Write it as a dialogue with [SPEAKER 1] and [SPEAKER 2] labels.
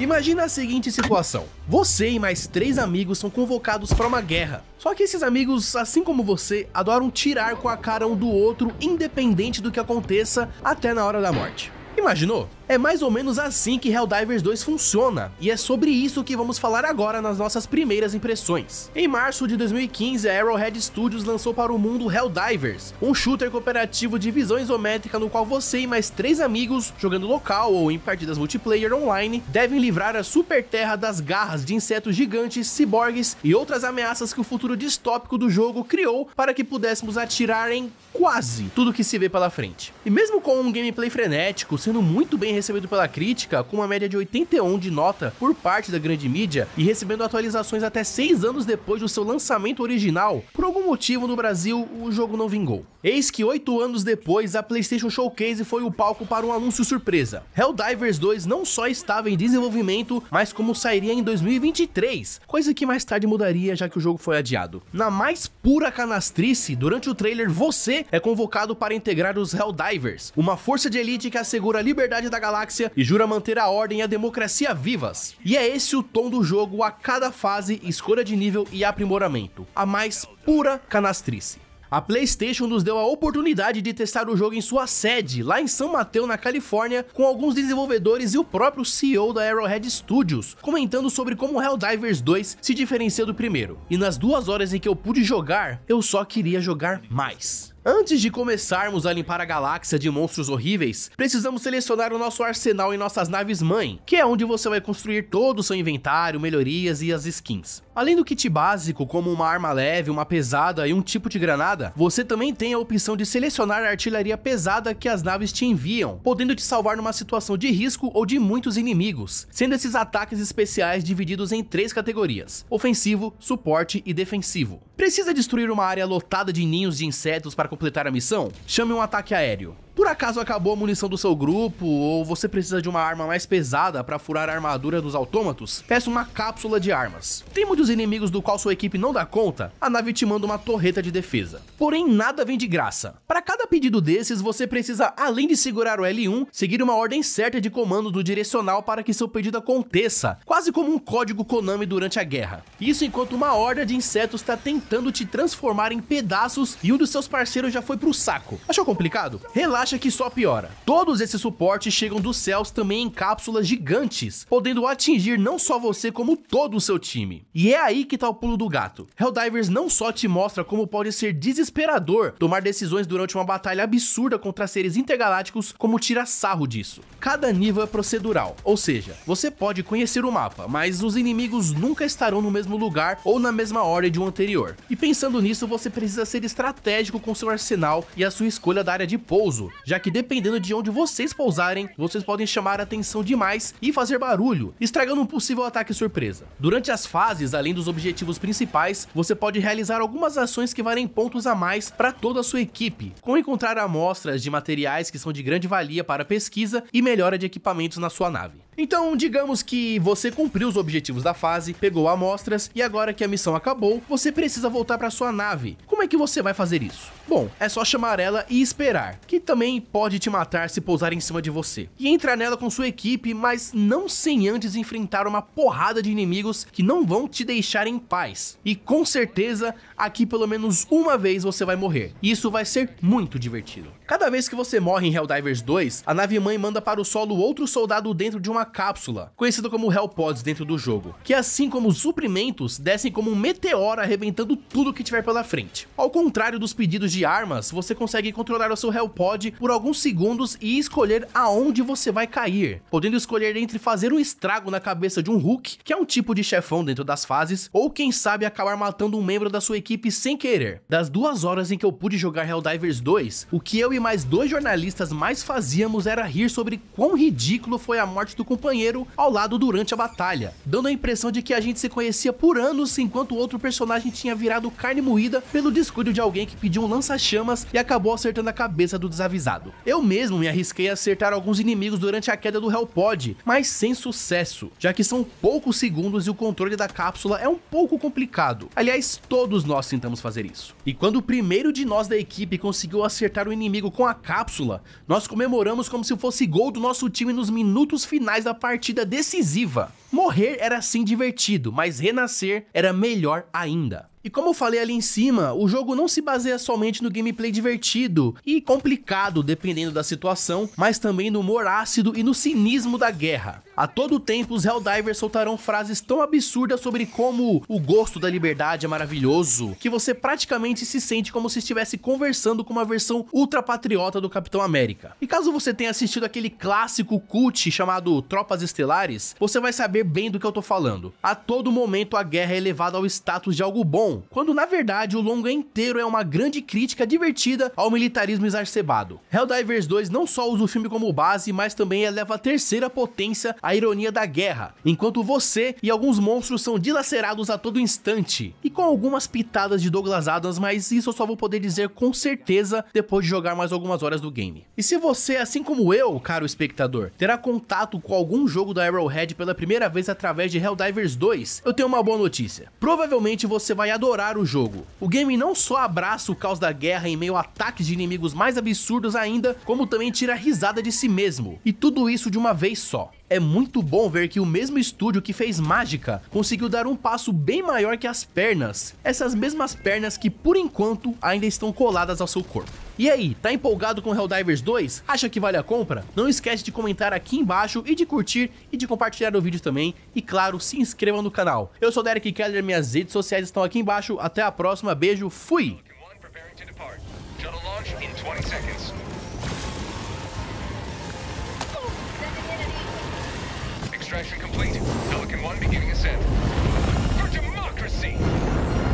[SPEAKER 1] Imagina a seguinte situação. Você e mais três amigos são convocados para uma guerra. Só que esses amigos, assim como você, adoram tirar com a cara um do outro, independente do que aconteça, até na hora da morte. Imaginou? É mais ou menos assim que Helldivers 2 funciona, e é sobre isso que vamos falar agora nas nossas primeiras impressões. Em março de 2015, a Arrowhead Studios lançou para o mundo Helldivers, um shooter cooperativo de visão isométrica no qual você e mais três amigos, jogando local ou em partidas multiplayer online, devem livrar a super terra das garras de insetos gigantes, ciborgues e outras ameaças que o futuro distópico do jogo criou para que pudéssemos atirar em quase tudo que se vê pela frente. E mesmo com um gameplay frenético, sendo muito bem recebido pela crítica, com uma média de 81 de nota por parte da grande mídia e recebendo atualizações até 6 anos depois do seu lançamento original, por algum motivo no Brasil o jogo não vingou. Eis que 8 anos depois, a PlayStation Showcase foi o palco para um anúncio surpresa. Helldivers 2 não só estava em desenvolvimento, mas como sairia em 2023, coisa que mais tarde mudaria já que o jogo foi adiado. Na mais pura canastrice, durante o trailer você é convocado para integrar os Helldivers, uma força de elite que assegura a liberdade da galera galáxia e jura manter a ordem e a democracia vivas. E é esse o tom do jogo a cada fase, escolha de nível e aprimoramento, a mais pura canastrice. A PlayStation nos deu a oportunidade de testar o jogo em sua sede, lá em São Mateus, na Califórnia, com alguns desenvolvedores e o próprio CEO da Arrowhead Studios, comentando sobre como Helldivers 2 se diferencia do primeiro. E nas duas horas em que eu pude jogar, eu só queria jogar mais. Antes de começarmos a limpar a galáxia de monstros horríveis, precisamos selecionar o nosso arsenal em nossas naves-mãe, que é onde você vai construir todo o seu inventário, melhorias e as skins. Além do kit básico, como uma arma leve, uma pesada e um tipo de granada, você também tem a opção de selecionar a artilharia pesada que as naves te enviam, podendo te salvar numa situação de risco ou de muitos inimigos, sendo esses ataques especiais divididos em três categorias, ofensivo, suporte e defensivo. Precisa destruir uma área lotada de ninhos de insetos para completar a missão, chame um ataque aéreo. Por acaso acabou a munição do seu grupo ou você precisa de uma arma mais pesada para furar a armadura dos autômatos? Peça uma cápsula de armas. Tem muitos inimigos do qual sua equipe não dá conta, a nave te manda uma torreta de defesa. Porém, nada vem de graça. Para cada pedido desses, você precisa, além de segurar o L1, seguir uma ordem certa de comando do direcional para que seu pedido aconteça, quase como um código Konami durante a guerra. Isso enquanto uma horda de insetos está tentando te transformar em pedaços e um dos seus parceiros já foi pro saco. Achou complicado? Relaxa acha que só piora. Todos esses suportes chegam dos céus também em cápsulas gigantes, podendo atingir não só você como todo o seu time. E é aí que tá o pulo do gato. Helldivers não só te mostra como pode ser desesperador tomar decisões durante uma batalha absurda contra seres intergalácticos, como tira sarro disso. Cada nível é procedural, ou seja, você pode conhecer o mapa, mas os inimigos nunca estarão no mesmo lugar ou na mesma ordem de um anterior. E pensando nisso, você precisa ser estratégico com seu arsenal e a sua escolha da área de pouso, já que dependendo de onde vocês pousarem, vocês podem chamar a atenção demais e fazer barulho, estragando um possível ataque surpresa. Durante as fases, além dos objetivos principais, você pode realizar algumas ações que valem pontos a mais para toda a sua equipe, como encontrar amostras de materiais que são de grande valia para pesquisa e melhora de equipamentos na sua nave. Então, digamos que você cumpriu os objetivos da fase, pegou amostras e agora que a missão acabou, você precisa voltar para sua nave. Como é que você vai fazer isso? Bom, é só chamar ela e esperar, que também pode te matar se pousar em cima de você. E entrar nela com sua equipe, mas não sem antes enfrentar uma porrada de inimigos que não vão te deixar em paz. E com certeza, aqui pelo menos uma vez você vai morrer. Isso vai ser muito divertido. Cada vez que você morre em Helldivers 2, a nave-mãe manda para o solo outro soldado dentro de uma cápsula, conhecido como Hellpods dentro do jogo, que assim como os suprimentos, descem como um meteoro arrebentando tudo que tiver pela frente. Ao contrário dos pedidos de armas, você consegue controlar o seu Hellpod por alguns segundos e escolher aonde você vai cair, podendo escolher entre fazer um estrago na cabeça de um Hulk, que é um tipo de chefão dentro das fases, ou quem sabe acabar matando um membro da sua equipe sem querer. Das duas horas em que eu pude jogar Helldivers 2, o que eu e e mais dois jornalistas mais fazíamos era rir sobre quão ridículo foi a morte do companheiro ao lado durante a batalha, dando a impressão de que a gente se conhecia por anos enquanto o outro personagem tinha virado carne moída pelo descuido de alguém que pediu um lança-chamas e acabou acertando a cabeça do desavisado. Eu mesmo me arrisquei a acertar alguns inimigos durante a queda do Hellpod, mas sem sucesso, já que são poucos segundos e o controle da cápsula é um pouco complicado. Aliás, todos nós tentamos fazer isso. E quando o primeiro de nós da equipe conseguiu acertar o inimigo com a cápsula. Nós comemoramos como se fosse gol do nosso time nos minutos finais da partida decisiva. Morrer era sim divertido, mas renascer era melhor ainda. E como eu falei ali em cima, o jogo não se baseia somente no gameplay divertido e complicado dependendo da situação, mas também no humor ácido e no cinismo da guerra. A todo tempo os Helldivers soltarão frases tão absurdas sobre como o gosto da liberdade é maravilhoso, que você praticamente se sente como se estivesse conversando com uma versão ultra patriota do Capitão América. E caso você tenha assistido aquele clássico cult chamado Tropas Estelares, você vai saber bem do que eu tô falando. A todo momento a guerra é elevada ao status de algo bom bom, quando na verdade o longa inteiro é uma grande crítica divertida ao militarismo exacerbado. Helldivers 2 não só usa o filme como base, mas também eleva a terceira potência a ironia da guerra, enquanto você e alguns monstros são dilacerados a todo instante, e com algumas pitadas de Douglas Adams, mas isso eu só vou poder dizer com certeza depois de jogar mais algumas horas do game. E se você, assim como eu, caro espectador, terá contato com algum jogo da Arrowhead pela primeira vez através de Helldivers 2, eu tenho uma boa notícia. Provavelmente você vai adorar adorar o jogo. O game não só abraça o caos da guerra em meio a ataques de inimigos mais absurdos ainda, como também tira risada de si mesmo, e tudo isso de uma vez só. É muito bom ver que o mesmo estúdio que fez Mágica conseguiu dar um passo bem maior que as pernas, essas mesmas pernas que por enquanto ainda estão coladas ao seu corpo. E aí, tá empolgado com Helldivers 2? Acha que vale a compra? Não esquece de comentar aqui embaixo e de curtir e de compartilhar o vídeo também. E claro, se inscreva no canal. Eu sou Derek Keller, minhas redes sociais estão aqui embaixo. Até a próxima, beijo, fui! Extraction complete. Pelican 1 beginning ascent. For democracy!